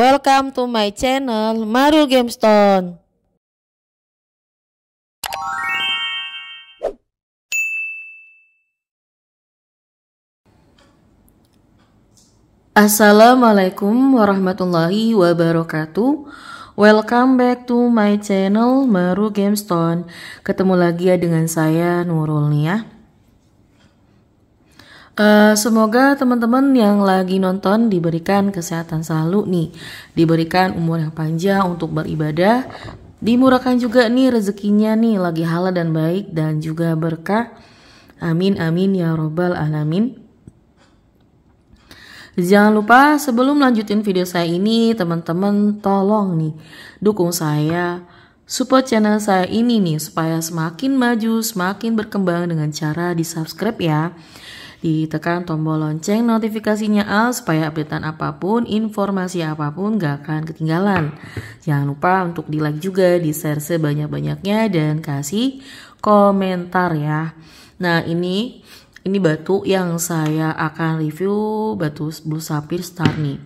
Welcome to my channel Maru Gamestone. Assalamualaikum warahmatullahi wabarakatuh. Welcome back to my channel Maru Gamestone. Ketemu lagi ya dengan saya Nurul Nia. ya. Eh, semoga teman-teman yang lagi nonton diberikan kesehatan selalu nih, diberikan umur yang panjang untuk beribadah, dimurahkan juga nih rezekinya nih lagi halal dan baik dan juga berkah. Amin amin ya robbal alamin. Jangan lupa sebelum lanjutin video saya ini teman-teman tolong nih dukung saya support channel saya ini nih supaya semakin maju, semakin berkembang dengan cara di-subscribe ya. Ditekan tombol lonceng notifikasinya al supaya updatean apapun, informasi apapun gak akan ketinggalan. Jangan lupa untuk di like juga, di share sebanyak-banyaknya dan kasih komentar ya. Nah ini ini batu yang saya akan review batu blue sapphire star nih.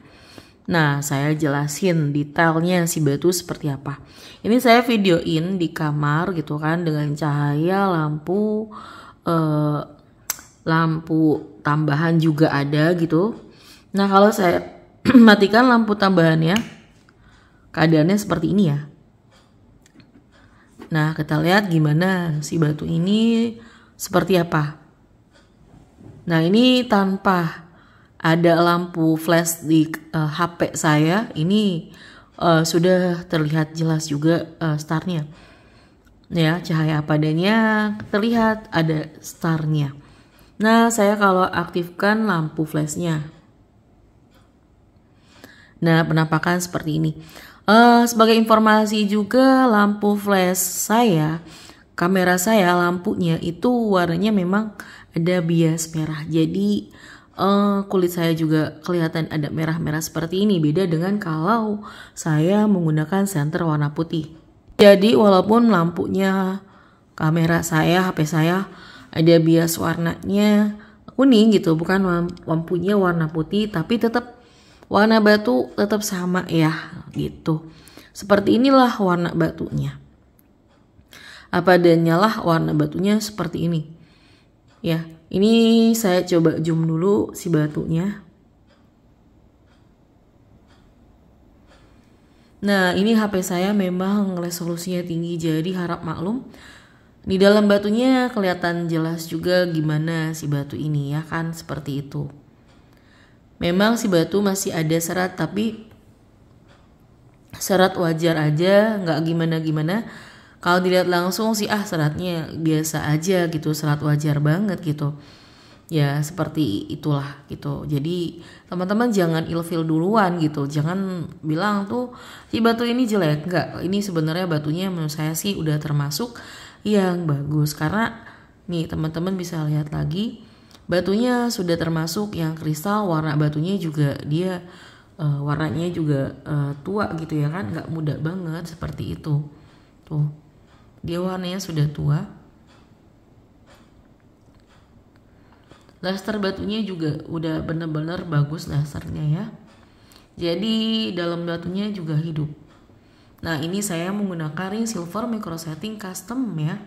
Nah, saya jelasin detailnya si batu seperti apa. Ini saya videoin di kamar gitu kan dengan cahaya lampu eh, lampu tambahan juga ada gitu. Nah kalau saya matikan lampu tambahannya, keadaannya seperti ini ya. Nah kita lihat gimana si batu ini seperti apa. Nah ini tanpa ada lampu flash di uh, eh, HP saya, ini uh, sudah terlihat jelas juga uh, starnya. Ya cahaya apa adanya terlihat ada starnya. Nah, saya kalau aktifkan lampu flashnya. Nah, penampakan seperti ini. Uh, sebagai informasi juga lampu flash saya, kamera saya lampunya itu warnanya memang ada bias merah. Jadi uh, kulit saya juga kelihatan ada merah-merah seperti ini. Beda dengan kalau saya menggunakan senter warna putih. Jadi walaupun lampunya kamera saya, HP saya ada bias warnanya kuning gitu bukan lampunya warna putih tapi tetap warna batu tetap sama ya gitu seperti inilah warna batunya apa adanya lah warna batunya seperti ini ya ini saya coba zoom dulu si batunya Nah, ini HP saya memang resolusinya tinggi, jadi harap maklum di dalam batunya kelihatan jelas juga gimana si batu ini ya kan seperti itu. Memang si batu masih ada serat tapi serat wajar aja nggak gimana-gimana. Kalau dilihat langsung sih ah seratnya biasa aja gitu serat wajar banget gitu. Ya seperti itulah gitu. Jadi teman-teman jangan ilfil duluan gitu. Jangan bilang tuh si batu ini jelek. Enggak, ini sebenarnya batunya menurut saya sih udah termasuk Iya, yang bagus karena nih teman-teman bisa lihat lagi batunya sudah termasuk yang kristal warna batunya juga dia uh, warnanya juga uh, tua gitu ya kan nggak muda banget seperti itu tuh dia warnanya sudah tua laster batunya juga udah bener-bener bagus lasernya ya jadi dalam batunya juga hidup Nah ini saya menggunakan ring silver setting custom ya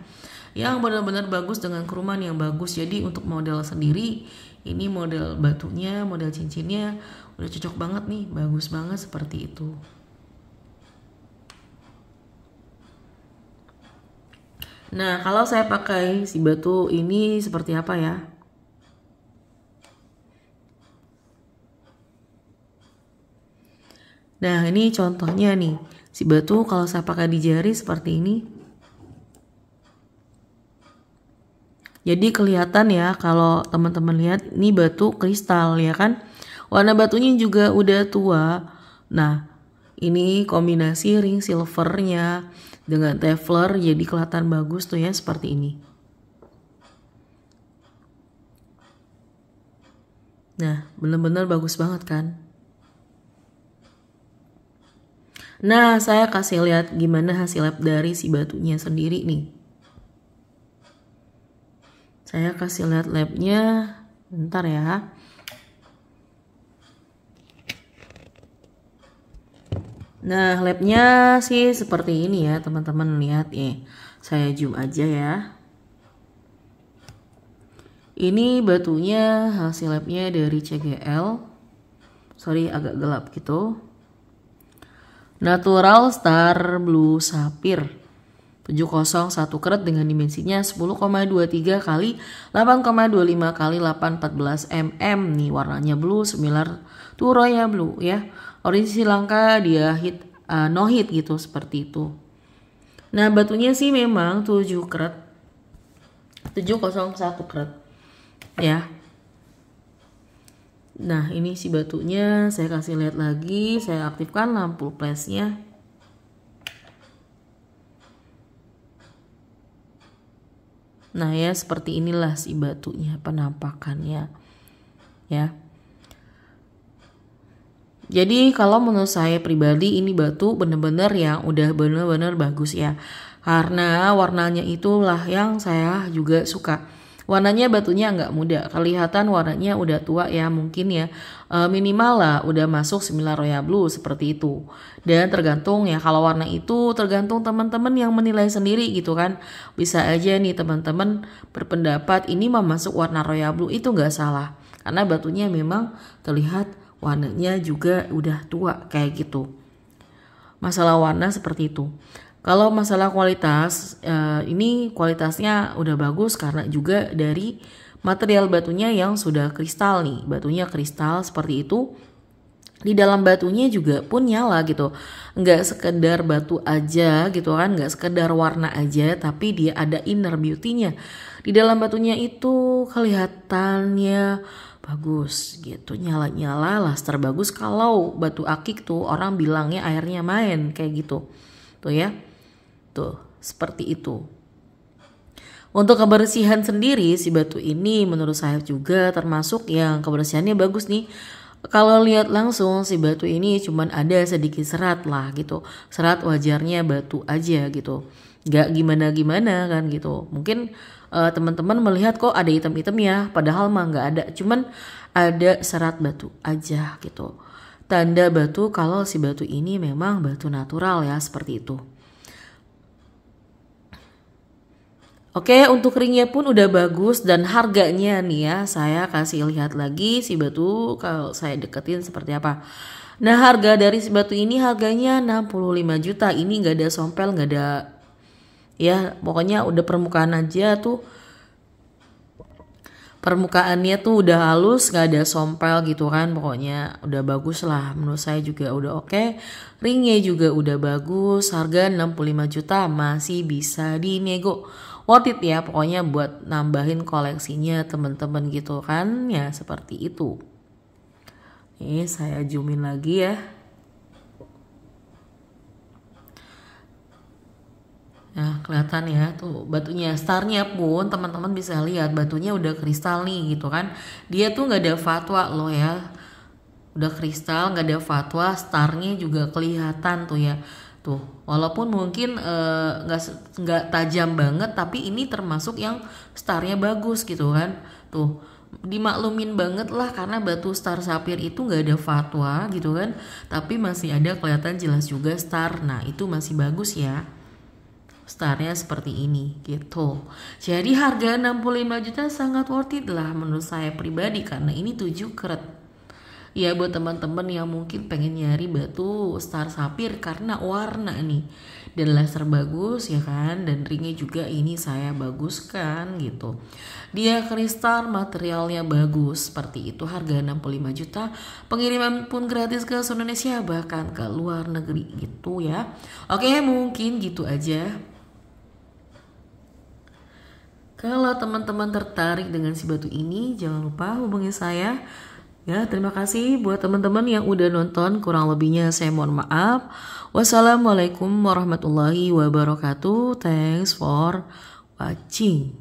yang benar-benar bagus dengan keruman yang bagus. Jadi untuk model sendiri ini model batunya, model cincinnya udah cocok banget nih, bagus banget seperti itu. Nah, kalau saya pakai si batu ini seperti apa ya? Nah, ini contohnya nih. Si batu kalau saya pakai di jari seperti ini. Jadi kelihatan ya kalau teman-teman lihat ini batu kristal ya kan. Warna batunya juga udah tua. Nah, ini kombinasi ring silvernya dengan Tefler jadi kelihatan bagus tuh ya seperti ini. Nah, benar-benar bagus banget kan? Nah, saya kasih lihat gimana hasil lab dari si batunya sendiri nih. Saya kasih lihat labnya, bentar ya. Nah, labnya sih seperti ini ya, teman-teman. Lihat ya. saya zoom aja ya. Ini batunya hasil labnya dari CGL. Sorry, agak gelap gitu. Natural Star Blue Sapphire 701 karat dengan dimensinya 10,23 kali 8,25 kali 814 mm nih warnanya blue similar to Roya Blue ya. Orange Sri Lanka dia hit uh, no hit gitu seperti itu. Nah, batunya sih memang 7 karat 701 karat ya Nah ini si batunya saya kasih lihat lagi, saya aktifkan lampu flashnya. Nah ya seperti inilah si batunya penampakannya ya. Jadi kalau menurut saya pribadi ini batu benar-benar yang udah benar-benar bagus ya. Karena warnanya itulah yang saya juga suka Warnanya batunya nggak muda, kelihatan warnanya udah tua ya mungkin ya. E, minimal lah udah masuk 9 Royal Blue seperti itu. Dan tergantung ya kalau warna itu tergantung teman-teman yang menilai sendiri gitu kan. Bisa aja nih teman-teman berpendapat ini mah masuk warna Royal Blue itu nggak salah. Karena batunya memang terlihat warnanya juga udah tua kayak gitu. Masalah warna seperti itu. Kalau masalah kualitas, eh, ini kualitasnya udah bagus karena juga dari material batunya yang sudah kristal nih. Batunya kristal seperti itu. Di dalam batunya juga pun nyala gitu. Nggak sekedar batu aja gitu kan, nggak sekedar warna aja, tapi dia ada inner beauty-nya. Di dalam batunya itu kelihatannya bagus gitu nyala-nyala laster bagus kalau batu akik tuh orang bilangnya airnya main kayak gitu tuh ya gitu, seperti itu. Untuk kebersihan sendiri si batu ini menurut saya juga termasuk yang kebersihannya bagus nih. Kalau lihat langsung si batu ini cuman ada sedikit serat lah gitu. Serat wajarnya batu aja gitu. Gak gimana-gimana kan gitu. Mungkin uh, teman-teman melihat kok ada item-item ya padahal mah gak ada. Cuman ada serat batu aja gitu. Tanda batu kalau si batu ini memang batu natural ya seperti itu. Oke, untuk ringnya pun udah bagus dan harganya nih ya, saya kasih lihat lagi si batu kalau saya deketin seperti apa. Nah, harga dari si batu ini harganya 65 juta. Ini nggak ada sompel, nggak ada ya, pokoknya udah permukaan aja tuh. Permukaannya tuh udah halus, nggak ada sompel gitu kan, pokoknya udah bagus lah. Menurut saya juga udah oke. Ringnya juga udah bagus, harga 65 juta masih bisa dinego worth it ya pokoknya buat nambahin koleksinya temen-temen gitu kan ya seperti itu ini saya zoomin lagi ya ya kelihatan ya tuh batunya. Starnya pun teman-teman bisa lihat batunya udah kristal nih gitu kan. Dia tuh nggak ada fatwa loh ya. Udah kristal, nggak ada fatwa, starnya juga kelihatan tuh ya tuh gitu. walaupun mungkin eh, nggak uh, nggak tajam banget tapi ini termasuk yang starnya bagus gitu kan tuh dimaklumin banget lah karena batu star sapir itu nggak ada fatwa gitu kan tapi masih ada kelihatan jelas juga star nah itu masih bagus ya starnya seperti ini gitu jadi harga 65 juta sangat worth it lah menurut saya pribadi karena ini 7 keret ya buat teman-teman yang mungkin pengen nyari batu star sapir karena warna nih dan laser bagus ya kan dan ringnya juga ini saya bagus kan gitu dia kristal materialnya bagus seperti itu harga 65 juta pengiriman pun gratis ke Indonesia bahkan ke luar negeri gitu ya oke mungkin gitu aja kalau teman-teman tertarik dengan si batu ini, jangan lupa hubungi saya Ya, terima kasih buat teman-teman yang udah nonton. Kurang lebihnya saya mohon maaf. Wassalamualaikum warahmatullahi wabarakatuh. Thanks for watching.